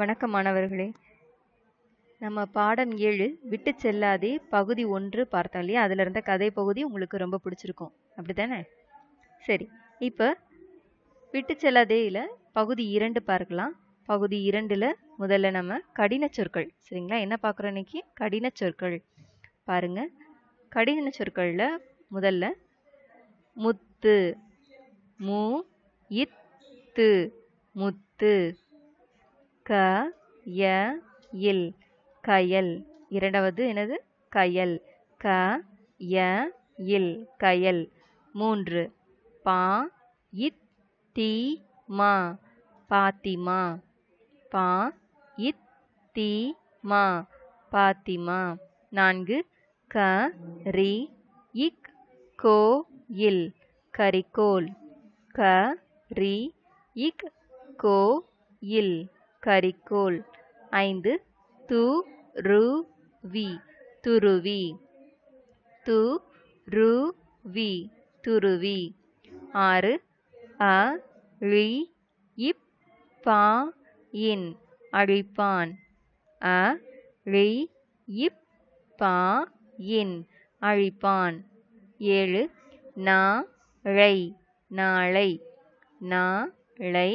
வணக்கம் மாணவர்களே நம்ம பாடம் ஏழு விட்டு செல்லாதே பகுதி ஒன்று பார்த்தோம் இல்லையா அதில் இருந்த கதை பகுதி உங்களுக்கு ரொம்ப பிடிச்சிருக்கும் அப்படி தானே சரி இப்போ விட்டு செல்லாதே இல்லை பகுதி இரண்டு பார்க்கலாம் பகுதி இரண்டில் முதல்ல நம்ம கடின சொற்கள் சரிங்களா என்ன பார்க்குறோம் இன்னைக்கு கடின சொற்கள் பாருங்கள் கடின சொற்களில் முதல்ல முத்து மு இத்து முத்து க ய இல் கயல் இரண்டாவது என்னது கயல் க ய இல் கயல் மூன்று பா இத் தி மா பாத்திமா பா இத் தி மா பாத்திமா நான்கு க ரி இக் கோ இல் கரிக்கோல் க ரி இக் கோ இல் கரிக்கோல் ஐந்து து ரு வி துருவி து ரு வி துருவி ஆறு அ ழி இப் பா இன் அழிப்பான் அ ழி இப் பா இன் அழிப்பான் ஏழு நா ழை நாளை நா ழை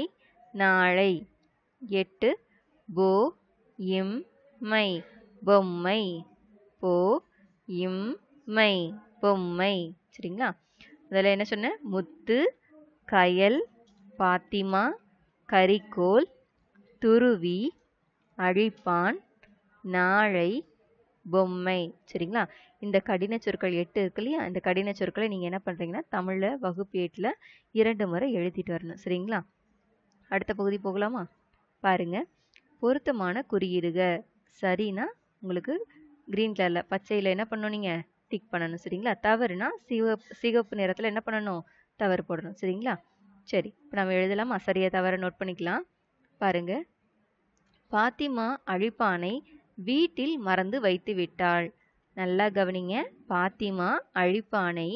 நாளை எட்டு போ இம் மை பொம்மை போ இம் மை பொம்மை சரிங்களா அதில் என்ன சொன்னேன் முத்து கயல் பாத்திமா கரிக்கோல் துருவி அழிப்பான் நாளை பொம்மை சரிங்களா இந்த கடின சொற்கள் எட்டு இருக்கு இல்லையா இந்த கடின சொற்களை நீங்கள் என்ன பண்ணுறீங்கன்னா தமிழில் வகுப்பு எட்டில் இரண்டு முறை எழுதிட்டு வரணும் சரிங்களா அடுத்த பகுதி போகலாமா பாருங்கள் பொருத்தமான குறியீடுக சரினா உங்களுக்கு க்ரீன் கலரில் பச்சையில் என்ன பண்ணும் நீங்கள் டிக் பண்ணணும் சரிங்களா தவறுனா சிவப்பு சிகப்பு நிறத்தில் என்ன பண்ணணும் தவறு போடணும் சரிங்களா சரி இப்போ நம்ம எழுதலாமா சரியாக தவறை நோட் பண்ணிக்கலாம் பாருங்கள் பாத்திமா அழிப்பானை வீட்டில் மறந்து வைத்து விட்டாள் நல்லா கவனிங்க பாத்திமா அழிப்பானை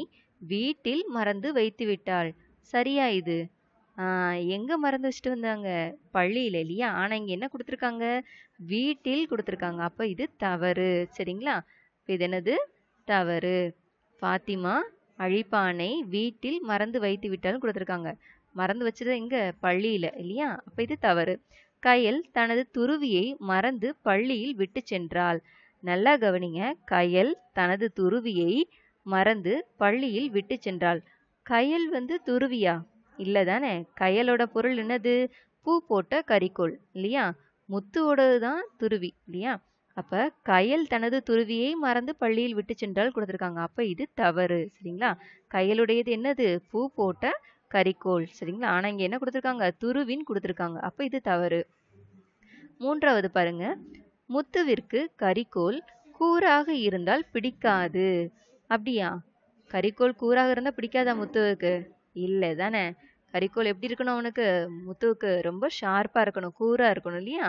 வீட்டில் மறந்து வைத்து விட்டாள் சரியா இது எங்கே மறந்து வச்சுட்டு வந்தாங்க பள்ளியில் இல்லையா ஆனால் இங்கே என்ன கொடுத்துருக்காங்க வீட்டில் கொடுத்துருக்காங்க அப்போ இது தவறு சரிங்களா இது என்னது தவறு ஃபாத்திமா அழிப்பானை வீட்டில் மறந்து வைத்து விட்டாலும் கொடுத்துருக்காங்க மறந்து வச்சது இங்க பள்ளியில் இல்லையா அப்போ இது தவறு கயல் தனது துருவியை மறந்து பள்ளியில் விட்டு சென்றாள் நல்லா கவனிங்க கயல் தனது துருவியை மறந்து பள்ளியில் விட்டு சென்றாள் கயல் வந்து துருவியா இல்லை தானே கையலோட பொருள் என்னது பூ போட்ட கறிக்கோள் இல்லையா முத்துவோடது தான் துருவி இல்லையா அப்போ கயல் தனது துருவியை மறந்து பள்ளியில் விட்டு சென்றால் கொடுத்துருக்காங்க அப்போ இது தவறு சரிங்களா கையலுடையது என்னது பூ போட்ட கறிக்கோள் சரிங்களா ஆனால் இங்கே என்ன கொடுத்துருக்காங்க துருவின்னு கொடுத்துருக்காங்க அப்போ இது தவறு மூன்றாவது பாருங்க முத்துவிற்கு கறிக்கோள் கூறாக இருந்தால் பிடிக்காது அப்படியா கறிக்கோள் கூறாக இருந்தால் பிடிக்காதா முத்துவுக்கு இல்லை தானே கறிக்கோல் எப்படி இருக்கணும் அவனுக்கு முத்துவுக்கு ரொம்ப ஷார்ப்பாக இருக்கணும் கூரா இருக்கணும் இல்லையா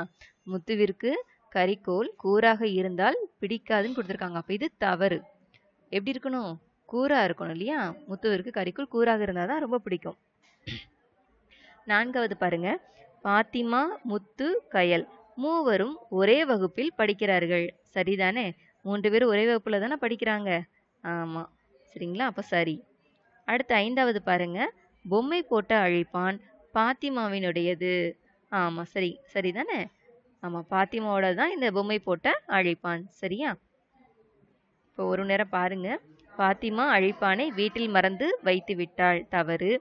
முத்துவிற்கு கறிக்கோல் கூராக இருந்தால் பிடிக்காதுன்னு கொடுத்துருக்காங்க அப்போ இது தவறு எப்படி இருக்கணும் கூராக இருக்கணும் இல்லையா முத்துவிற்கு கறிக்கோல் கூராக இருந்தால் தான் ரொம்ப பிடிக்கும் நான்காவது பாருங்க பாத்திமா முத்து கயல் மூவரும் ஒரே வகுப்பில் படிக்கிறார்கள் சரிதானே மூன்று பேரும் ஒரே வகுப்பில் தானே படிக்கிறாங்க ஆமாம் சரிங்களா அப்போ சரி அடுத்து ஐந்தாவது பாருங்கள் பொம்மை போட்ட அழைப்பான் பாத்திமாவினுடையது ஆமாம் சரி சரிதானே ஆமாம் பாத்திமாவோட தான் இந்த பொம்மை போட்ட அழைப்பான் சரியா இப்போ ஒரு நேரம் பாருங்க பாத்திமா அழைப்பானை வீட்டில் மறந்து வைத்து விட்டாள் தவறு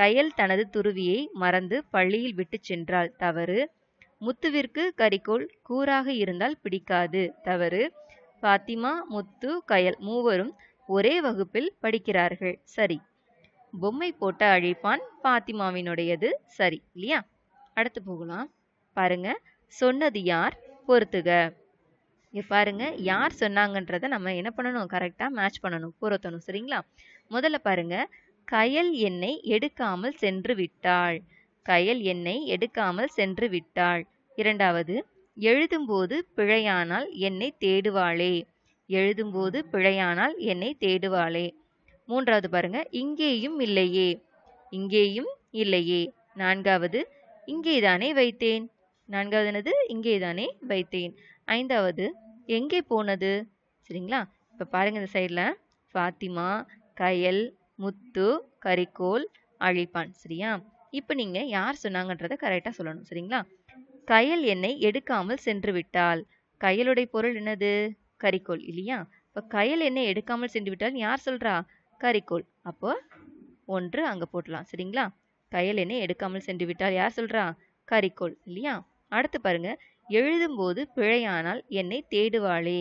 கையல் தனது துருவியை மறந்து பள்ளியில் விட்டு சென்றாள் தவறு முத்துவிற்கு கரிக்கோள் கூறாக இருந்தால் பிடிக்காது தவறு பாத்திமா முத்து கயல் மூவரும் ஒரே வகுப்பில் படிக்கிறார்கள் சரி பொம்மை போட்ட அழிப்பான் பாத்திமாவினுடையது சரி இல்லையா அடுத்து போகலாம் பாருங்க சொன்னது யார் பொறுத்துக இங்கே பாருங்க யார் சொன்னாங்கன்றத நம்ம என்ன பண்ணணும் கரெக்டாக மேட்ச் பண்ணணும் பொருத்தணும் சரிங்களா முதல்ல பாருங்க கயல் என்னை எடுக்காமல் சென்று விட்டாள் கயல் என்னை எடுக்காமல் சென்று விட்டாள் இரண்டாவது எழுதும்போது பிழையானால் என்னை தேடுவாளே எழுதும்போது பிழையானால் என்னை தேடுவாளே மூன்றாவது பாருங்க இங்கேயும் இல்லையே இங்கேயும் இல்லையே நான்காவது இங்கேதானே வைத்தேன் நான்காவது என்னது இங்கேதானே வைத்தேன் ஐந்தாவது எங்கே போனது சரிங்களா இப்போ பாருங்கள் இந்த சைடில் ஃபாத்திமா கயல் முத்து கறிக்கோள் அழிப்பான் சரியா இப்போ நீங்கள் யார் சொன்னாங்கன்றத கரெக்டாக சொல்லணும் சரிங்களா கயல் என்னை எடுக்காமல் சென்று விட்டால் கயலுடைய பொருள் என்னது கறிக்கோள் இல்லையா இப்போ கயல் என்னை எடுக்காமல் சென்று விட்டால் யார் சொல்கிறா கறிக்கோள் அப்போ ஒன்று அங்கே போட்டலாம் சரிங்களா தையல் எண்ணெய் எடுக்காமல் சென்று விட்டால் யார் சொல்கிறா கறிக்கோள் இல்லையா அடுத்து பாருங்க எழுதும்போது பிழையானால் என்னை தேடுவாளே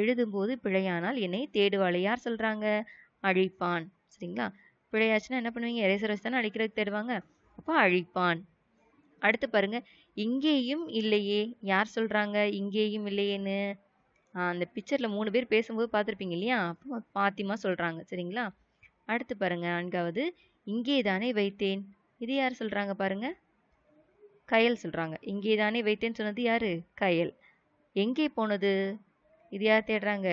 எழுதும்போது பிழையானால் என்னை தேடுவாளே யார் சொல்கிறாங்க அழிப்பான் சரிங்களா பிழையாச்சுன்னா என்ன பண்ணுவீங்க எரேசர் தானே அழிக்கிறதுக்கு தேடுவாங்க அப்போ அழிப்பான் அடுத்து பாருங்க இங்கேயும் இல்லையே யார் சொல்கிறாங்க இங்கேயும் இல்லையேன்னு அந்த பிக்சரில் மூணு பேர் பேசும்போது பார்த்துருப்பீங்க இல்லையா அப்போ பாத்திமா சொல்கிறாங்க சரிங்களா அடுத்து பாருங்கள் நான்காவது இங்கே தானே வைத்தேன் இது யார் சொல்கிறாங்க பாருங்கள் கயல் சொல்கிறாங்க இங்கே தானே வைத்தேன்னு சொன்னது யார் கயல் எங்கே போனது இது யார் தேடுறாங்க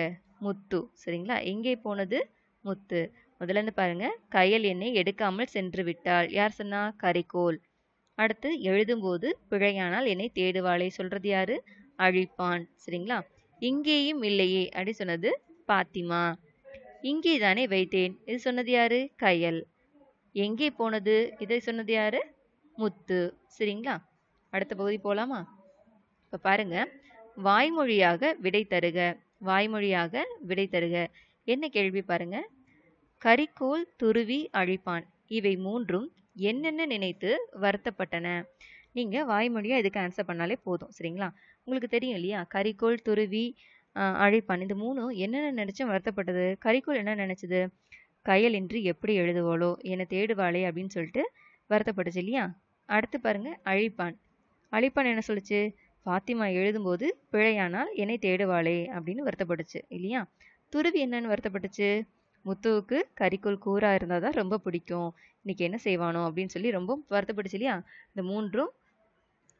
முத்து சரிங்களா எங்கே போனது முத்து முதல்ல இருந்து பாருங்க கயல் என்னை எடுக்காமல் சென்று விட்டாள் யார் சொன்னா கரிகோல் அடுத்து எழுதும்போது பிழையானால் என்னை தேடுவாளே சொல்றது யாரு அழிப்பான் சரிங்களா இங்கேயும் இல்லையே அப்படி சொன்னது பாத்திமா இங்கே தானே வைத்தேன் இது சொன்னது யாரு கையல் எங்கே போனது இதை சொன்னது யாரு முத்து சரிங்களா அடுத்த பகுதி போகலாமா இப்போ பாருங்க வாய்மொழியாக விடை தருக வாய்மொழியாக விடை தருக என்ன கேள்வி பாருங்க கரிக்கோல் துருவி அழிப்பான் இவை மூன்றும் என்னென்ன நினைத்து வருத்தப்பட்டன நீங்க வாய்மொழியா இதுக்கு ஆன்சர் பண்ணாலே போதும் சரிங்களா உங்களுக்கு தெரியும் இல்லையா கரிக்கோல் துருவி அழைப்பான் இந்த மூணும் என்னென்ன நினச்சி வருத்தப்பட்டது கரிக்கோல் என்ன நினச்சது கையல் இன்றி எப்படி எழுதுவாளோ என்னை தேடுவாளே அப்படின்னு சொல்லிட்டு வருத்தப்பட்டுச்சு இல்லையா அடுத்து பாருங்க அழிப்பான் அழிப்பான் என்ன சொல்லுச்சு ஃபாத்திமா எழுதும்போது பிழையானால் என்னை தேடுவாளே அப்படின்னு வருத்தப்பட்டுச்சு இல்லையா துருவி என்னன்னு வருத்தப்பட்டுச்சு முத்துவுக்கு கறிக்கோள் கூறா இருந்தால் தான் ரொம்ப பிடிக்கும் இன்றைக்கி என்ன செய்வானோ அப்படின்னு சொல்லி ரொம்ப வருத்தப்பட்டுச்சு இல்லையா இந்த மூன்றும்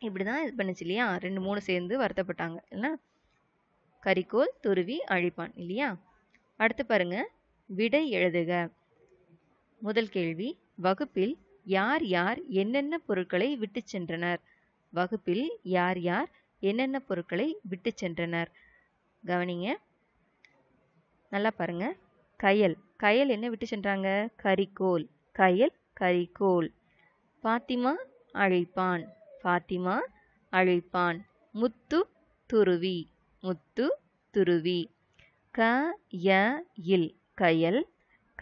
இப்படி தான் இது பண்ணுச்சு இல்லையா ரெண்டு மூணு சேர்ந்து வருத்தப்பட்டாங்க இல்லைனா கரிக்கோல் துருவி அழிப்பான் இல்லையா அடுத்து பாருங்க விடை எழுதுக முதல் கேள்வி வகுப்பில் யார் யார் என்னென்ன பொருட்களை விட்டு சென்றனர் வகுப்பில் யார் யார் என்னென்ன பொருட்களை விட்டு சென்றனர் கவனிங்க நல்லா பாருங்க கயல் கயல் என்ன விட்டு சென்றாங்க கரிக்கோல் கயல் கரிக்கோல் பாத்திமா அழைப்பான் பாத்திமா அழைப்பான் முத்து துருவி முத்து துருவி க ய இல் கயல்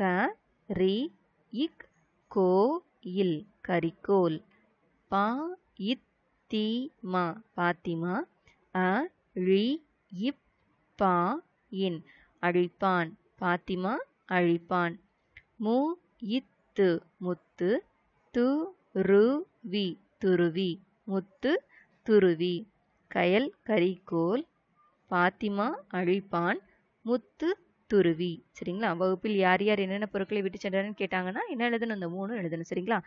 க ரி இக் கோ இல் கரிக்கோல் பா இத் பாத்திமா அ ழி இப் பா இன் அழிப்பான் பாத்திமா அழிப்பான் மு இத்து முத்து து ரு வி துருவி முத்து துருவி கயல் கரிக்கோல் பாத்திமா அழிப்பான் முத்து துருவி சரிங்களா வகுப்பில் யார் யார் என்னென்ன பொருட்களை விட்டு சென்றாருன்னு கேட்டாங்கன்னா என்ன எழுதணும் அந்த மூணு எழுதணும் சரிங்களா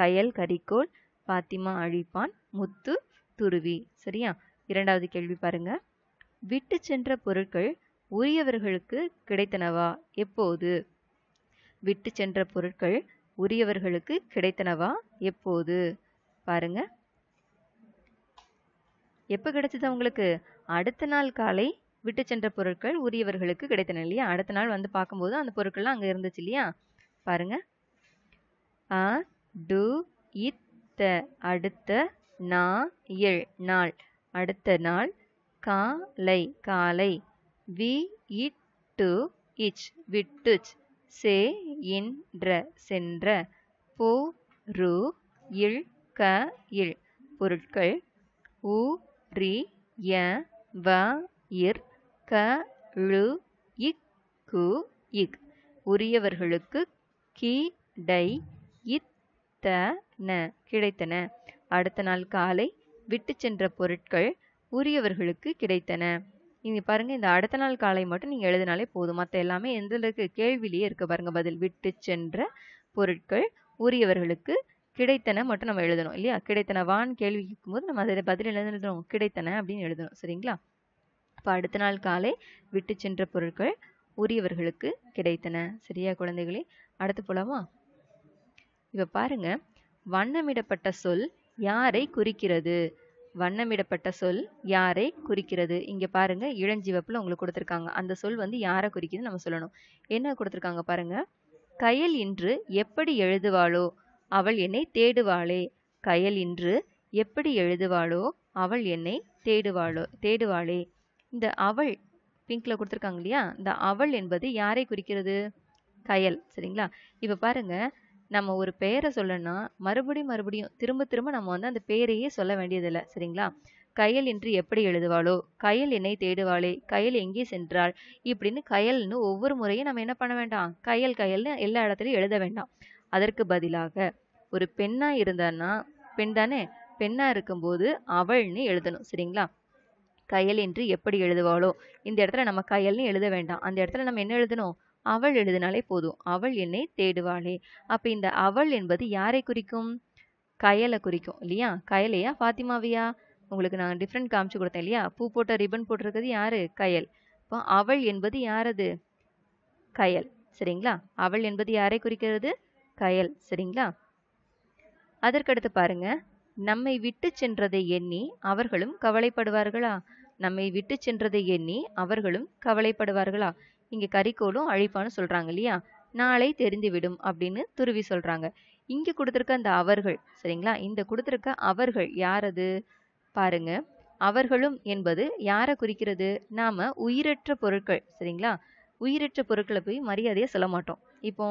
கயல் கரிக்கோல் பாத்திமா அழிப்பான் முத்து துருவி சரியா இரண்டாவது கேள்வி பாருங்க விட்டு சென்ற பொருட்கள் உரியவர்களுக்கு கிடைத்தனவா எப்போது விட்டு சென்ற பொருட்கள் உரியவர்களுக்கு கிடைத்தனவா எப்போது பாருங்க எப்போ கிடைச்சது அவங்களுக்கு அடுத்த நாள் காலை விட்டு சென்ற பொருட்கள் உரியவர்களுக்கு கிடைத்தன இல்லையா அடுத்த நாள் வந்து பார்க்கும்போது அந்த பொருட்கள்லாம் அங்கே இருந்துச்சு இல்லையா பாருங்க அ டு இத்த அடுத்த நா எழ் நாள் அடுத்த நாள் காலை காலை வி இட் டு இச் விட்டுச் சே இன்ற சென்ற போ ரு இல் க இழ் பொருட்கள் உ ரி ய வ இர் க ழு இக் கு இக் உரியவர்களுக்கு கி டை இத் த ந கிடைத்தன அடுத்த நாள் காலை விட்டு சென்ற பொருட்கள் உரியவர்களுக்கு கிடைத்தன இங்கே பாருங்கள் இந்த அடுத்த நாள் காலை மட்டும் நீங்கள் எழுதினாலே போதும் மற்ற எல்லாமே எந்த கேள்விலேயே இருக்க பாருங்கள் பதில் விட்டு சென்ற பொருட்கள் உரியவர்களுக்கு கிடைத்தன மட்டும் நம்ம எழுதணும் இல்லையா கிடைத்தனவான்னு கேள்வி கேட்கும்போது நம்ம அதில் பதில் எழுதணும் கிடைத்தன அப்படின்னு எழுதணும் சரிங்களா இப்போ அடுத்த நாள் காலை விட்டு சென்ற பொருட்கள் உரியவர்களுக்கு கிடைத்தன சரியா குழந்தைகளே அடுத்து போலாமா இப்போ பாருங்க வண்ணமிடப்பட்ட சொல் யாரை குறிக்கிறது வண்ணமிடப்பட்ட சொல் யாரை குறிக்கிறது இங்கே பாருங்க இளஞ்சிவப்பில் உங்களுக்கு கொடுத்துருக்காங்க அந்த சொல் வந்து யாரை குறிக்குதுன்னு நம்ம சொல்லணும் என்ன கொடுத்துருக்காங்க பாருங்க கையில் இன்று எப்படி எழுதுவாளோ அவள் என்னை தேடுவாளே கயல் இன்று எப்படி எழுதுவாளோ அவள் என்னை தேடுவாளோ தேடுவாளே இந்த அவள் பிங்க்ல கொடுத்துருக்காங்க இல்லையா இந்த அவள் என்பது யாரை குறிக்கிறது கயல் சரிங்களா இப்போ பாருங்கள் நம்ம ஒரு பெயரை சொல்லணும்னா மறுபடியும் மறுபடியும் திரும்ப திரும்ப நம்ம வந்து அந்த பெயரையே சொல்ல வேண்டியதில்லை சரிங்களா கயல் என்று எப்படி எழுதுவாளோ கயல் என்னை தேடுவாளே கயல் எங்கே சென்றாள் இப்படின்னு கயல்னு ஒவ்வொரு முறையும் நம்ம என்ன பண்ண வேண்டாம் கயல் கயல்னு எல்லா இடத்துலையும் எழுத வேண்டாம் அதற்கு பதிலாக ஒரு பெண்ணாக இருந்தான்னா பெண் தானே பெண்ணாக இருக்கும்போது அவள்னு எழுதணும் சரிங்களா கயல் என்று எப்படி எழுதுவாளோ இந்த இடத்துல நம்ம கயல்னு எழுத வேண்டாம் அந்த இடத்துல நம்ம என்ன எழுதணும் அவள் எழுதினாலே போதும் அவள் என்னை தேடுவாளே அப்போ இந்த அவள் என்பது யாரை குறிக்கும் கயலை குறிக்கும் இல்லையா கயலையா ஃபாத்திமாவியா உங்களுக்கு நான் டிஃப்ரெண்ட் காமிச்சு கொடுத்தேன் இல்லையா பூ போட்ட ரிப்பன் போட்டிருக்கிறது யாரு கயல் இப்போ அவள் என்பது யாரது கயல் சரிங்களா அவள் என்பது யாரை குறிக்கிறது கயல் சரிங்களா அதற்கடுத்து பாருங்க நம்மை விட்டு சென்றதை எண்ணி அவர்களும் கவலைப்படுவார்களா நம்மை விட்டு சென்றதை எண்ணி அவர்களும் கவலைப்படுவார்களா இங்க கறிக்கோளும் அழிப்பான்னு சொல்றாங்க இல்லையா நாளை தெரிந்துவிடும் அப்படின்னு துருவி சொல்றாங்க இங்க கொடுத்துருக்க அந்த அவர்கள் சரிங்களா இந்த கொடுத்துருக்க அவர்கள் யாரது பாருங்க அவர்களும் என்பது யாரை குறிக்கிறது நாம உயிரற்ற பொருட்கள் சரிங்களா உயிரற்ற பொருட்களை போய் மரியாதையை சொல்ல மாட்டோம் இப்போ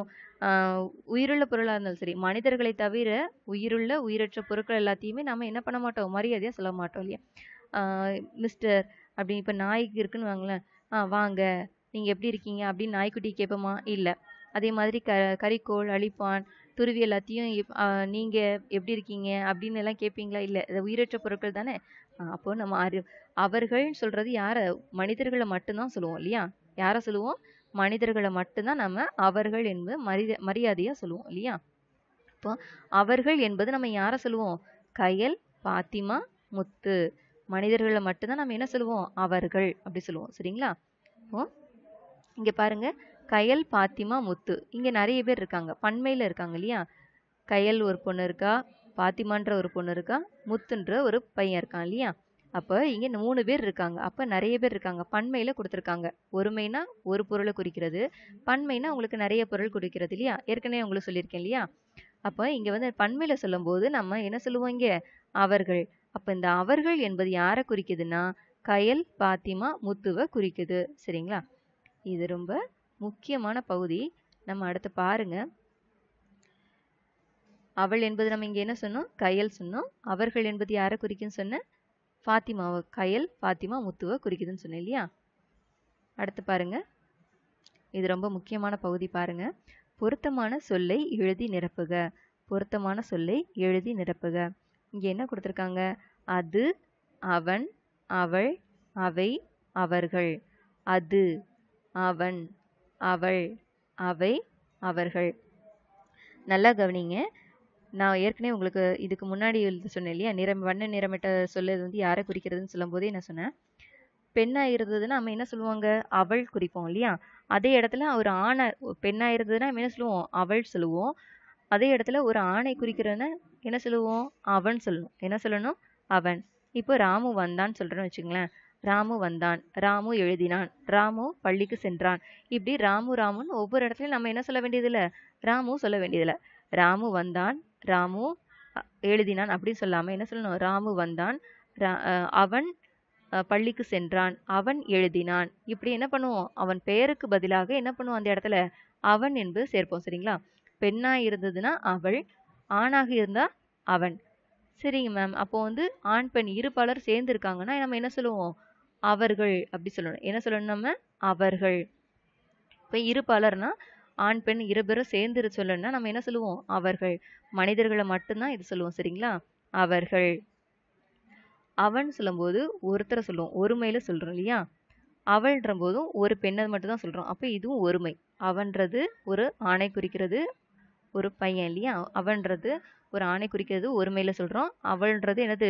உயிருள்ள பொருளாக இருந்தாலும் சரி மனிதர்களை தவிர உயிருள்ள உயிரற்ற பொருட்கள் எல்லாத்தையுமே நம்ம என்ன பண்ண மாட்டோம் மரியாதையாக சொல்ல மாட்டோம் இல்லையா மிஸ்டர் அப்படி இப்போ நாய்க்கு இருக்குன்னு வாங்களேன் ஆ வாங்க நீங்கள் எப்படி இருக்கீங்க அப்படின்னு நாய்க்குட்டி கேட்போமா இல்லை அதே மாதிரி க கறிக்கோள் அழிப்பான் துருவி எல்லாத்தையும் நீங்கள் எப்படி இருக்கீங்க அப்படின்னு எல்லாம் கேட்பீங்களா இல்லை இது உயிரற்ற பொருட்கள் தானே அப்போது நம்ம அறி அவர்கள்னு சொல்கிறது யாரை மனிதர்களை மட்டும்தான் சொல்லுவோம் இல்லையா யாரை சொல்லுவோம் மனிதர்களை மட்டும்தான் நம்ம அவர்கள் என்பது மரியாதை மரியாதையாக சொல்லுவோம் இல்லையா இப்போ அவர்கள் என்பது நம்ம யாரை சொல்லுவோம் கயல் பாத்திமா முத்து மனிதர்களை மட்டும்தான் நம்ம என்ன சொல்லுவோம் அவர்கள் அப்படி சொல்லுவோம் சரிங்களா இப்போ இங்கே பாருங்க கயல் பாத்திமா முத்து இங்கே நிறைய பேர் இருக்காங்க பண்மையில் இருக்காங்க இல்லையா கயல் ஒரு பொண்ணு இருக்கா பாத்திமான்ற ஒரு பொண்ணு இருக்கா முத்துன்ற ஒரு பையன் இருக்கான் இல்லையா அப்போ இங்கே மூணு பேர் இருக்காங்க அப்போ நிறைய பேர் இருக்காங்க பன்மையில் கொடுத்துருக்காங்க ஒருமைனா ஒரு பொருளை குறிக்கிறது பண்மைனா உங்களுக்கு நிறைய பொருள் குறிக்கிறது இல்லையா ஏற்கனவே உங்களுக்கு சொல்லியிருக்கேன் இல்லையா அப்போ இங்கே வந்து பன்மையில் சொல்லும்போது நம்ம என்ன சொல்லுவோம் இங்கே அவர்கள் அப்போ இந்த அவர்கள் என்பது யாரை குறிக்குதுன்னா கயல் பாத்திமா முத்துவை குறிக்குது சரிங்களா இது ரொம்ப முக்கியமான பகுதி நம்ம அடுத்து பாருங்க அவள் என்பது நம்ம இங்கே என்ன சொன்னோம் கயல் சொன்னோம் அவர்கள் என்பது யாரை குறிக்குன்னு சொன்ன ஃபாத்திமாவை கயல் ஃபாத்திமா முத்துவை குறிக்குதுன்னு சொன்னேன் இல்லையா அடுத்து பாருங்கள் இது ரொம்ப முக்கியமான பகுதி பாருங்கள் பொருத்தமான சொல்லை எழுதி நிரப்புக பொருத்தமான சொல்லை எழுதி நிரப்புக இங்கே என்ன கொடுத்துருக்காங்க அது அவன் அவள் அவை அவர்கள் அது அவன் அவள் அவை அவர்கள் நல்லா கவனிங்க நான் ஏற்கனவே உங்களுக்கு இதுக்கு முன்னாடி சொன்னேன் இல்லையா நிறம் வண்ண நிறமிட்ட சொல்லுது வந்து யாரை குறிக்கிறதுன்னு போதே நான் சொன்னேன் பெண்ணாக இருந்ததுன்னா நம்ம என்ன சொல்லுவாங்க அவள் குறிப்போம் இல்லையா அதே இடத்துல ஒரு ஆணை பெண்ணாக இருந்ததுன்னா நம்ம என்ன சொல்லுவோம் அவள் சொல்லுவோம் அதே இடத்துல ஒரு ஆணை குறிக்கிறதுன்னா என்ன சொல்லுவோம் அவன் சொல்லணும் என்ன சொல்லணும் அவன் இப்போ ராமு வந்தான்னு சொல்கிறோன்னு வச்சுங்களேன் ராமு வந்தான் ராமு எழுதினான் ராமு பள்ளிக்கு சென்றான் இப்படி ராமு ராமுன்னு ஒவ்வொரு இடத்துலையும் நம்ம என்ன சொல்ல வேண்டியதில்லை ராமு சொல்ல வேண்டியதில்லை ராமு வந்தான் ராமு எழுதினான் அப்படின்னு சொல்லாமல் என்ன சொல்லணும் ராமு வந்தான் அவன் பள்ளிக்கு சென்றான் அவன் எழுதினான் இப்படி என்ன பண்ணுவோம் அவன் பெயருக்கு பதிலாக என்ன பண்ணுவோம் அந்த இடத்துல அவன் என்பது சேர்ப்போம் சரிங்களா பெண்ணாக இருந்ததுன்னா அவள் ஆணாக இருந்தால் அவன் சரிங்க மேம் அப்போ வந்து ஆண் பெண் இரு பலர் சேர்ந்துருக்காங்கன்னா நம்ம என்ன சொல்லுவோம் அவர்கள் அப்படி சொல்லணும் என்ன சொல்லணும் நம்ம அவர்கள் இப்போ இரு பலர்னா ஆண் பெண் இருபெரும் சேர்ந்துரு சொல்லணும்னா நம்ம என்ன சொல்லுவோம் அவர்கள் மனிதர்களை மட்டும்தான் இது சொல்லுவோம் சரிங்களா அவர்கள் அவன் சொல்லும்போது ஒருத்தரை சொல்லுவோம் ஒருமையில சொல்கிறோம் இல்லையா அவள்ன்ற போதும் ஒரு பெண்ணை மட்டும்தான் சொல்கிறோம் அப்போ இதுவும் ஒருமை அவன்றது ஒரு ஆணை குறிக்கிறது ஒரு பையன் இல்லையா அவன்றது ஒரு ஆணை குறிக்கிறது ஒருமையில் சொல்கிறோம் அவள்ன்றது என்னது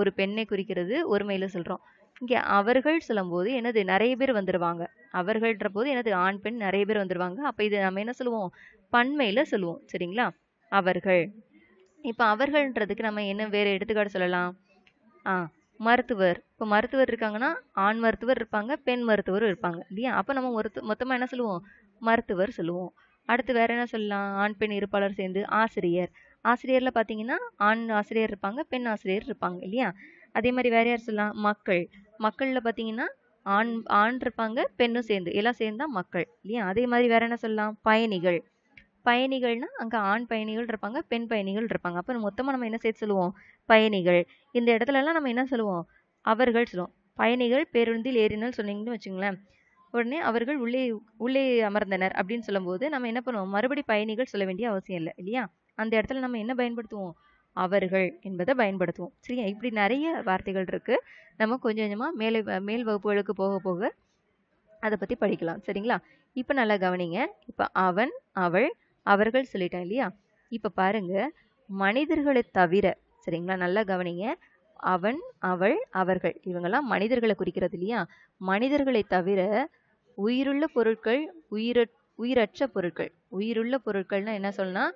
ஒரு பெண்ணை குறிக்கிறது ஒருமையில் சொல்றோம் இங்கே அவர்கள் சொல்லும்போது என்னது நிறைய பேர் வந்துடுவாங்க அவர்கள்ன்ற போது என்னது ஆண் பெண் நிறைய பேர் வந்துடுவாங்க அப்போ இது நம்ம என்ன சொல்லுவோம் பன்மையில் சொல்லுவோம் சரிங்களா அவர்கள் இப்போ அவர்கள்ன்றதுக்கு நம்ம என்ன வேறு எடுத்துக்காட்டு சொல்லலாம் ஆ மருத்துவர் இப்போ மருத்துவர் இருக்காங்கன்னா ஆண் மருத்துவர் இருப்பாங்க பெண் மருத்துவரும் இருப்பாங்க இல்லையா அப்போ நம்ம ஒருத்த மொத்தமாக என்ன சொல்லுவோம் மருத்துவர் சொல்லுவோம் அடுத்து வேற என்ன சொல்லலாம் ஆண் பெண் இருப்பாளர் சேர்ந்து ஆசிரியர் ஆசிரியரில் பார்த்தீங்கன்னா ஆண் ஆசிரியர் இருப்பாங்க பெண் ஆசிரியர் இருப்பாங்க இல்லையா அதே மாதிரி வேறு யார் சொல்லலாம் மக்கள் மக்களில் பார்த்தீங்கன்னா ஆண் ஆண் இருப்பாங்க பெண்ணும் சேர்ந்து எல்லாம் சேர்ந்து தான் மக்கள் இல்லையா அதே மாதிரி வேறு என்ன சொல்லலாம் பயணிகள் பயணிகள்னால் அங்கே ஆண் பயணிகள் இருப்பாங்க பெண் பயணிகள் இருப்பாங்க அப்ப மொத்தமாக நம்ம என்ன சேர்த்து சொல்லுவோம் பயணிகள் இந்த இடத்துலலாம் நம்ம என்ன சொல்லுவோம் அவர்கள் சொல்லுவோம் பயணிகள் பேருந்தில் ஏறினால் சொன்னீங்கன்னு வச்சுங்களேன் உடனே அவர்கள் உள்ளே உள்ளே அமர்ந்தனர் அப்படின்னு சொல்லும்போது நம்ம என்ன பண்ணுவோம் மறுபடி பயணிகள் சொல்ல வேண்டிய அவசியம் இல்லை இல்லையா அந்த இடத்துல நம்ம என்ன பயன்படுத்துவோம் அவர்கள் என்பதை பயன்படுத்துவோம் சரியா இப்படி நிறைய வார்த்தைகள் இருக்குது நம்ம கொஞ்சம் கொஞ்சமாக மேலே மேல் வகுப்புகளுக்கு போக போக அதை பற்றி படிக்கலாம் சரிங்களா இப்போ நல்லா கவனிங்க இப்போ அவன் அவள் அவர்கள் சொல்லிட்டேன் இல்லையா இப்போ பாருங்கள் மனிதர்களை தவிர சரிங்களா நல்லா கவனிங்க அவன் அவள் அவர்கள் இவங்கெல்லாம் மனிதர்களை குறிக்கிறது இல்லையா மனிதர்களை தவிர உயிருள்ள பொருட்கள் உயிர உயிரற்ற பொருட்கள் உயிருள்ள பொருட்கள்னால் என்ன சொல்லலாம்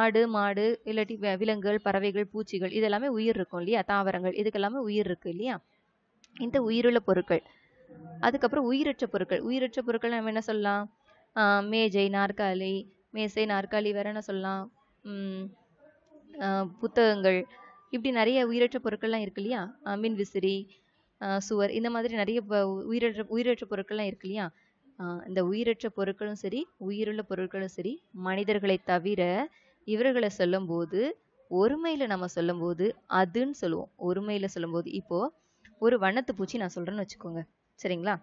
ஆடு மாடு இல்லாட்டி விலங்குகள் பறவைகள் பூச்சிகள் இது எல்லாமே உயிர் இருக்கும் இல்லையா தாவரங்கள் இதுக்கு எல்லாமே உயிர் இருக்குது இல்லையா இந்த உயிருள்ள பொருட்கள் அதுக்கப்புறம் உயிரற்ற பொருட்கள் உயிரற்ற பொருட்கள் நம்ம என்ன சொல்லலாம் மேஜை நாற்காலி மேசை நாற்காலி வேற என்ன சொல்லலாம் புத்தகங்கள் இப்படி நிறைய உயிரற்ற பொருட்கள்லாம் இருக்கு இல்லையா மின்விசிறி சுவர் இந்த மாதிரி நிறைய உயிரற்ற உயிரற்ற பொருட்கள்லாம் இருக்கு இல்லையா இந்த உயிரற்ற பொருட்களும் சரி உயிருள்ள பொருட்களும் சரி மனிதர்களை தவிர இவர்களை சொல்லும்போது ஒருமையில் நம்ம சொல்லும்போது அதுன்னு சொல்லுவோம் ஒருமையில் சொல்லும்போது இப்போ ஒரு வண்ணத்து பூச்சி நான் சொல்கிறேன்னு வச்சுக்கோங்க சரிங்களா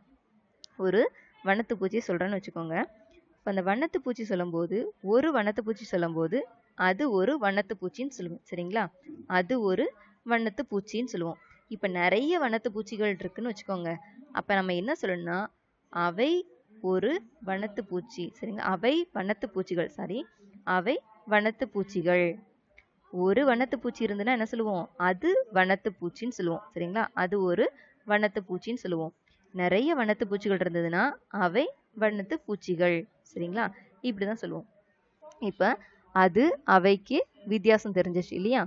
ஒரு வண்ணத்து பூச்சி சொல்கிறேன்னு வச்சுக்கோங்க இப்போ அந்த வண்ணத்து பூச்சி சொல்லும்போது ஒரு வண்ணத்து பூச்சி சொல்லும்போது அது ஒரு வண்ணத்து பூச்சின்னு சொல்லுவோம் சரிங்களா அது ஒரு வண்ணத்து பூச்சின்னு சொல்லுவோம் இப்போ நிறைய வண்ணத்து பூச்சிகள் இருக்குன்னு வச்சுக்கோங்க அப்போ நம்ம என்ன சொல்லணும்னா அவை ஒரு வனத்து பூச்சி சரிங்க அவை வனத்து பூச்சிகள் சாரி அவை வனத்து பூச்சிகள் ஒரு வனத்து பூச்சி இருந்ததுன்னா என்ன சொல்லுவோம் அது வனத்து பூச்சின்னு சொல்லுவோம் சரிங்களா அது ஒரு வனத்து பூச்சின்னு சொல்லுவோம் நிறைய வனத்து பூச்சிகள் இருந்ததுன்னா அவை வண்ணத்து பூச்சிகள் சரிங்களா இப்படி தான் சொல்லுவோம் இப்போ அது அவைக்கு வித்தியாசம் தெரிஞ்சிச்சு இல்லையா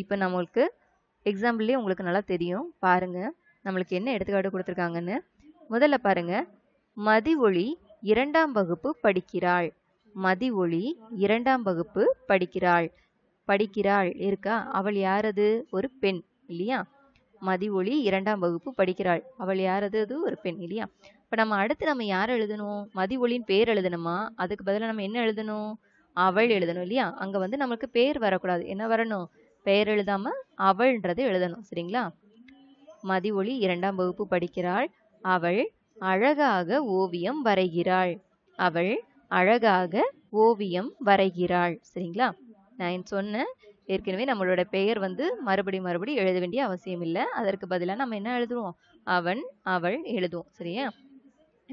இப்போ நம்மளுக்கு எக்ஸாம்பிள்லேயே உங்களுக்கு நல்லா தெரியும் பாருங்கள் நம்மளுக்கு என்ன எடுத்துக்காட்டு கொடுத்துருக்காங்கன்னு முதல்ல பாருங்கள் ஒளி இரண்டாம் வகுப்பு படிக்கிறாள் ஒளி இரண்டாம் வகுப்பு படிக்கிறாள் படிக்கிறாள் இருக்கா அவள் யாரது ஒரு பெண் இல்லையா ஒளி இரண்டாம் வகுப்பு படிக்கிறாள் அவள் யாரது அது ஒரு பெண் இல்லையா இப்போ நம்ம அடுத்து நம்ம யார் எழுதணும் மதிஒளின்னு பேர் எழுதணுமா அதுக்கு பதிலாக நம்ம என்ன எழுதணும் அவள் எழுதணும் இல்லையா அங்கே வந்து நம்மளுக்கு பேர் வரக்கூடாது என்ன வரணும் பெயர் எழுதாம அவள்ன்றதை எழுதணும் சரிங்களா ஒளி இரண்டாம் வகுப்பு படிக்கிறாள் அவள் அழகாக ஓவியம் வரைகிறாள் அவள் அழகாக ஓவியம் வரைகிறாள் சரிங்களா நான் சொன்னேன் ஏற்கனவே நம்மளோட பெயர் வந்து மறுபடி மறுபடி எழுத வேண்டிய அவசியம் இல்லை அதற்கு பதிலாக நம்ம என்ன எழுதுவோம் அவன் அவள் எழுதுவோம் சரியா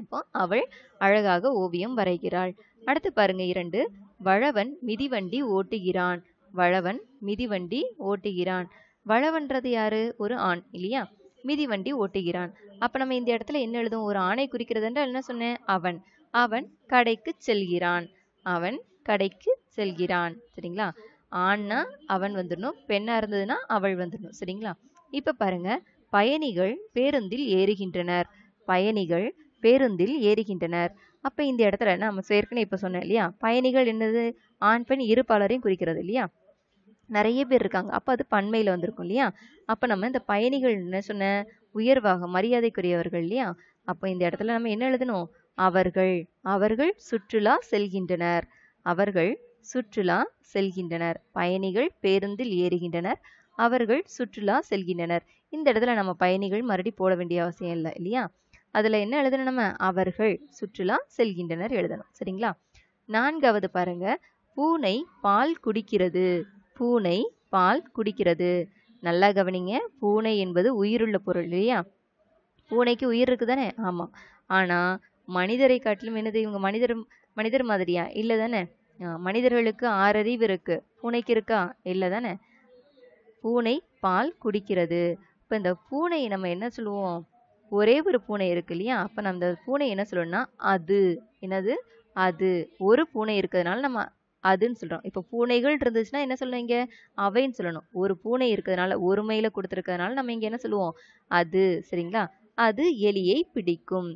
இப்போ அவள் அழகாக ஓவியம் வரைகிறாள் அடுத்து பாருங்க இரண்டு வளவன் மிதிவண்டி ஓட்டுகிறான் வளவன் மிதிவண்டி ஓட்டுகிறான் வளவன்றது யாரு ஒரு ஆண் இல்லையா மிதிவண்டி ஓட்டுகிறான் அப்போ நம்ம இந்த இடத்துல என்ன எழுதும் ஒரு ஆணை குறிக்கிறது என்றால் என்ன சொன்னேன் அவன் அவன் கடைக்கு செல்கிறான் அவன் கடைக்கு செல்கிறான் சரிங்களா ஆண்னா அவன் வந்துடணும் பெண்ணாக இருந்ததுன்னா அவள் வந்துடணும் சரிங்களா இப்போ பாருங்க பயணிகள் பேருந்தில் ஏறுகின்றனர் பயணிகள் பேருந்தில் ஏறுகின்றனர் அப்போ இந்த இடத்துல நம்ம ஏற்கனவே இப்போ சொன்னேன் இல்லையா பயணிகள் என்னது ஆண் பெண் இரு பலரையும் குறிக்கிறது இல்லையா நிறைய பேர் இருக்காங்க அப்போ அது பன்மையில் வந்திருக்கும் இல்லையா அப்போ நம்ம இந்த பயணிகள் என்ன சொன்ன உயர்வாக மரியாதைக்குரியவர்கள் இல்லையா அப்போ இந்த இடத்துல நம்ம என்ன எழுதணும் அவர்கள் அவர்கள் சுற்றுலா செல்கின்றனர் அவர்கள் சுற்றுலா செல்கின்றனர் பயணிகள் பேருந்தில் ஏறுகின்றனர் அவர்கள் சுற்றுலா செல்கின்றனர் இந்த இடத்துல நம்ம பயணிகள் மறுபடி போட வேண்டிய அவசியம் இல்லை இல்லையா அதில் என்ன எழுதணும் நம்ம அவர்கள் சுற்றுலா செல்கின்றனர் எழுதணும் சரிங்களா நான்காவது பாருங்க பூனை பால் குடிக்கிறது பூனை பால் குடிக்கிறது நல்லா கவனிங்க பூனை என்பது உயிருள்ள பொருள் இல்லையா பூனைக்கு உயிர் இருக்குது தானே ஆமாம் ஆனால் மனிதரை காட்டிலும் என்னது இவங்க மனிதர் மனிதர் மாதிரியா இல்லை தானே மனிதர்களுக்கு ஆறறிவு இருக்குது பூனைக்கு இருக்கா இல்லை தானே பூனை பால் குடிக்கிறது இப்போ இந்த பூனையை நம்ம என்ன சொல்லுவோம் ஒரே ஒரு பூனை இருக்கு இல்லையா அப்போ அந்த பூனை என்ன சொல்லணும்னா அது என்னது அது ஒரு பூனை இருக்கிறதுனால நம்ம அதுன்னு சொல்கிறோம் இப்போ பூனைகள் இருந்துச்சுன்னா என்ன சொல்லுவீங்க அவைன்னு சொல்லணும் ஒரு பூனை இருக்கிறதுனால ஒருமையில் கொடுத்துருக்கிறதுனால நம்ம இங்கே என்ன சொல்லுவோம் அது சரிங்களா அது எலியை பிடிக்கும்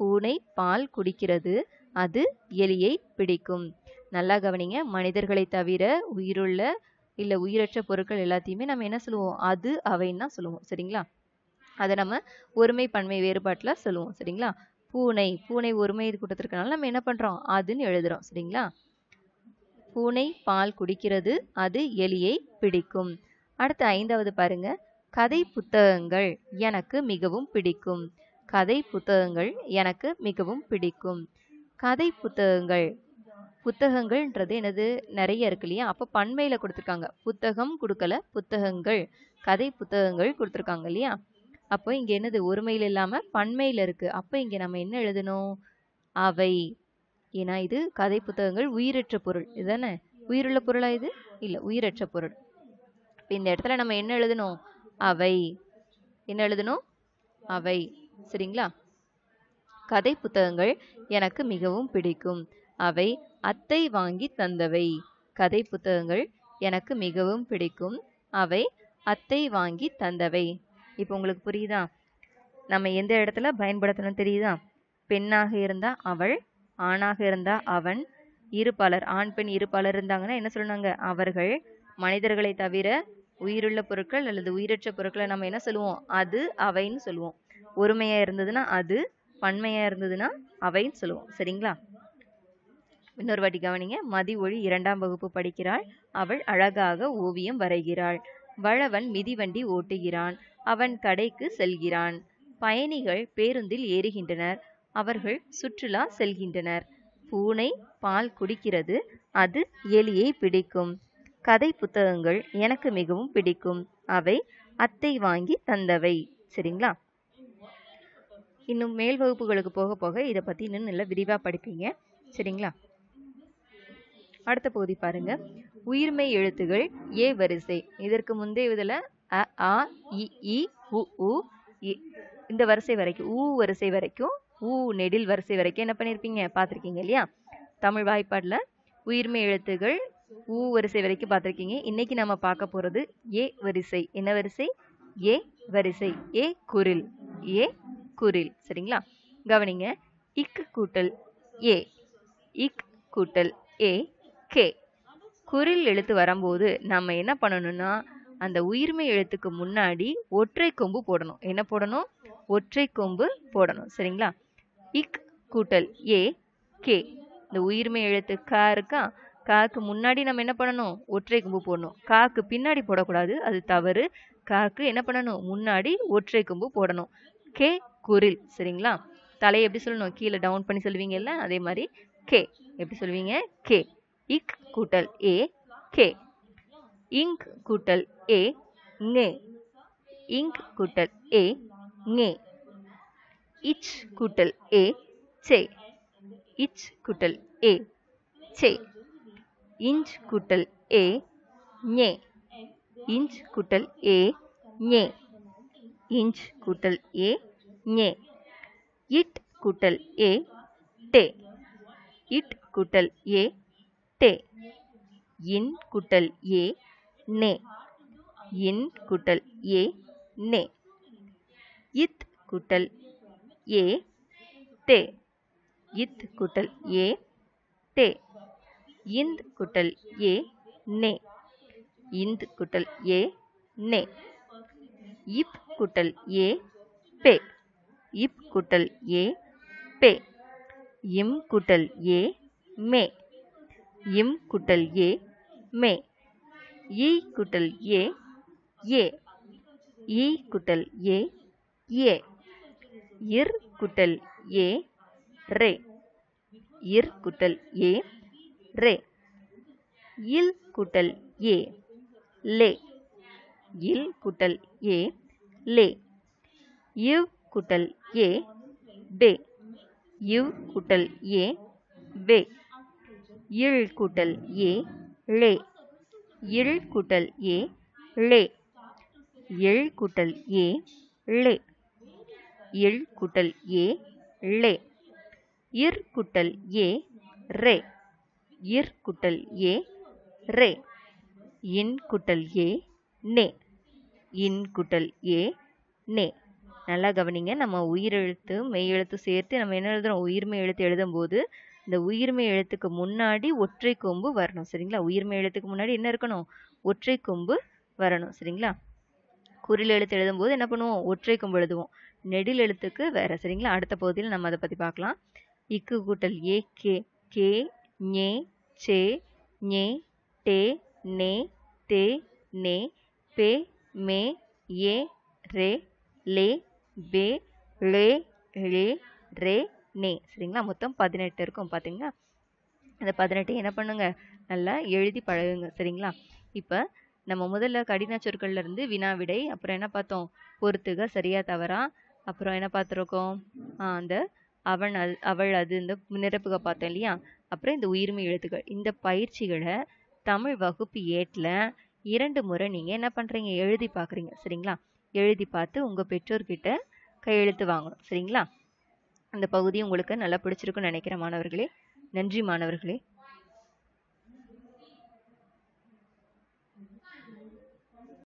பூனை பால் குடிக்கிறது அது எலியை பிடிக்கும் நல்லா கவனிங்க மனிதர்களை தவிர உயிருள்ள இல்லை உயிரற்ற பொருட்கள் எல்லாத்தையுமே நம்ம என்ன சொல்லுவோம் அது அவைன்னு தான் சொல்லுவோம் சரிங்களா அதை நம்ம ஒருமை பன்மை வேறுபாட்டில் சொல்லுவோம் சரிங்களா பூனை பூனை ஒருமை கூட்டத்திற்கனால நம்ம என்ன பண்ணுறோம் அதுன்னு எழுதுகிறோம் சரிங்களா பூனை பால் குடிக்கிறது அது எலியை பிடிக்கும் அடுத்து ஐந்தாவது பாருங்க கதை புத்தகங்கள் எனக்கு மிகவும் பிடிக்கும் கதை புத்தகங்கள் எனக்கு மிகவும் பிடிக்கும் கதை புத்தகங்கள் புத்தகங்கள்ன்றது என்னது நிறைய இருக்கு இல்லையா அப்போ பண்மையில் கொடுத்துருக்காங்க புத்தகம் கொடுக்கல புத்தகங்கள் கதை புத்தகங்கள் கொடுத்துருக்காங்க இல்லையா அப்போ இங்கே என்னது ஒருமையில் இல்லாமல் பண்மையில் இருக்குது அப்போ இங்கே நம்ம என்ன எழுதணும் அவை ஏன்னா இது கதை புத்தகங்கள் உயிரற்ற பொருள் இதுதானே உயிருள்ள பொருளா இது இல்லை உயிரற்ற பொருள் இப்போ இந்த இடத்துல நம்ம என்ன எழுதணும் அவை என்ன எழுதணும் அவை சரிங்களா கதை புத்தகங்கள் எனக்கு மிகவும் பிடிக்கும் அவை அத்தை வாங்கி தந்தவை கதை புத்தகங்கள் எனக்கு மிகவும் பிடிக்கும் அவை அத்தை வாங்கி தந்தவை இப்போ உங்களுக்கு புரியுதா நம்ம எந்த இடத்துல பயன்படுத்தணும் தெரியுதா பெண்ணாக இருந்தால் அவள் ஆணாக இருந்தால் அவன் இரு பலர் ஆண் பெண் இரு பலர் இருந்தாங்கன்னா என்ன சொல்லுனாங்க அவர்கள் மனிதர்களை தவிர உயிருள்ள பொருட்கள் அல்லது உயிரற்ற பொருட்களை நம்ம என்ன சொல்லுவோம் அது அவைன்னு சொல்லுவோம் ஒருமையாக இருந்ததுன்னா அது பன்மையாக இருந்ததுன்னா அவைன்னு சொல்லுவோம் சரிங்களா இன்னொரு வாட்டி கவனிங்க மதி ஒளி இரண்டாம் வகுப்பு படிக்கிறாள் அவள் அழகாக ஓவியம் வரைகிறாள் வளவன் மிதிவண்டி ஓட்டுகிறான் அவன் கடைக்கு செல்கிறான் பயணிகள் பேருந்தில் ஏறுகின்றனர் அவர்கள் சுற்றுலா செல்கின்றனர் பூனை பால் குடிக்கிறது அது எலியை பிடிக்கும் கதை புத்தகங்கள் எனக்கு மிகவும் பிடிக்கும் அவை அத்தை வாங்கி தந்தவை சரிங்களா இன்னும் மேல் வகுப்புகளுக்கு போக போக இதை பற்றி இன்னும் நல்லா விரிவாக படிப்பீங்க சரிங்களா அடுத்த பகுதி பாருங்க உயிர்மை எழுத்துகள் ஏ வரிசை இதற்கு முந்தைய இதில் அ ஆ இ உ இந்த வரிசை வரைக்கும் ஊ வரிசை வரைக்கும் ஊ நெடில் வரிசை வரைக்கும் என்ன பண்ணியிருப்பீங்க பார்த்துருக்கீங்க இல்லையா தமிழ் வாய்ப்பாடில் உயிர்மை எழுத்துகள் ஊ வரிசை வரைக்கும் பார்த்துருக்கீங்க இன்னைக்கு நம்ம பார்க்க போகிறது ஏ வரிசை என்ன வரிசை ஏ வரிசை ஏ குரில் ஏ குரில் சரிங்களா கவனிங்க இக் கூட்டல் ஏ இக் கூட்டல் ஏ கே குரில் எழுத்து வரும்போது நம்ம என்ன பண்ணணும்னா அந்த உயிர்மை எழுத்துக்கு முன்னாடி ஒற்றை கொம்பு போடணும் என்ன போடணும் ஒற்றை கொம்பு போடணும் சரிங்களா இக் கூட்டல் ஏ கே இந்த உயிர்மை எழுத்து கா இருக்கா காக்கு முன்னாடி நம்ம என்ன பண்ணணும் ஒற்றை கும்பு போடணும் காக்கு பின்னாடி போடக்கூடாது அது தவறு காக்கு என்ன பண்ணணும் முன்னாடி ஒற்றை கும்பு போடணும் கே குரில் சரிங்களா தலையை எப்படி சொல்லணும் கீழே டவுன் பண்ணி சொல்லுவீங்கல்ல அதே மாதிரி கே எப்படி சொல்லுவீங்க கே இக் கூட்டல் ஏ கே இங்க் கூட்டல் ஏ ஞே இங்க் கூட்டல் ஏ ஞே इच कुटल ए चे इच कुटल ए चे इंच कुटल ए ने इंच कुटल ए ने इंच कुटल ए ने इट कुटल ए टे इट कुटल ए टे इन कुटल ए ने इन कुटल ए ने इत कुटल ஏ தே இத் குட்டல் ஏ தே இந்த் குட்டல் ஏ நே இந்த் குட்டல் ஏ நே இப் குட்டல் ஏ பே இப் குட்டல் ஏ பே இம் குட்டல் ஏ மே இம் குட்டல் ஏ மே ஈ குட்டல் ஏ ஏ ஈ குட்டல் ஏ ஏ இர் குட்டல் ஏ ரே இர் குட்டல் ஏ ரே இல் குட்டல் ஏ லே இல் குட்டல் ஏ லே இவ் குட்டல் ஏ பே இவ் குட்டல் ஏ வே இழ் குட்டல் ஏ லே இழ் குட்டல் ஏ லே இழ் குட்டல் ஏ லே இல் குட்டல் ஏ லே இர் குட்டல் ஏ ரே இர் குட்டல் ஏ ரே இன் குட்டல் ஏ நே இன் குட்டல் ஏ நே நல்லா கவனிங்க நம்ம உயிரெழுத்து மெய் எழுத்து சேர்த்து நம்ம என்ன எழுதுறோம் உயிர்மை எழுத்து எழுதும்போது இந்த உயிர்மை எழுத்துக்கு முன்னாடி ஒற்றை கொம்பு வரணும் சரிங்களா உயிர்மை எழுத்துக்கு முன்னாடி என்ன இருக்கணும் ஒற்றை கொம்பு வரணும் சரிங்களா குறில் எழுத்து எழுதும்போது என்ன பண்ணுவோம் ஒற்றை கொம்பு எழுதுவோம் நெடில் எழுத்துக்கு வேறு சரிங்களா அடுத்த பகுதியில் நம்ம அதை பத்தி பார்க்கலாம் இக்கு கூட்டல் ஏ கே கே ஞே சே ஞே டே நே தே நே பே மே ஏ ரே லே பே லே லே ரே நே சரிங்களா மொத்தம் பதினெட்டு இருக்கும் பார்த்தீங்கன்னா அந்த பதினெட்டு என்ன பண்ணுங்க நல்லா எழுதி பழகுங்க சரிங்களா இப்போ நம்ம முதல்ல கடின சொற்கள்லேருந்து வினா விடை அப்புறம் என்ன பார்த்தோம் பொறுத்துக சரியா தவறா அப்புறம் என்ன பார்த்துருக்கோம் அந்த அவன் அல் அவள் அது இந்த நிரப்புக பார்த்தோம் இல்லையா அப்புறம் இந்த உயிர்மை எழுத்துக்கள் இந்த பயிற்சிகளை தமிழ் வகுப்பு ஏட்டில் இரண்டு முறை நீங்கள் என்ன பண்ணுறீங்க எழுதி பார்க்குறீங்க சரிங்களா எழுதி பார்த்து உங்கள் பெற்றோர்கிட்ட கையெழுத்து வாங்கணும் சரிங்களா அந்த பகுதி உங்களுக்கு நல்லா பிடிச்சிருக்குன்னு நினைக்கிறேன் மாணவர்களே நன்றி மாணவர்களே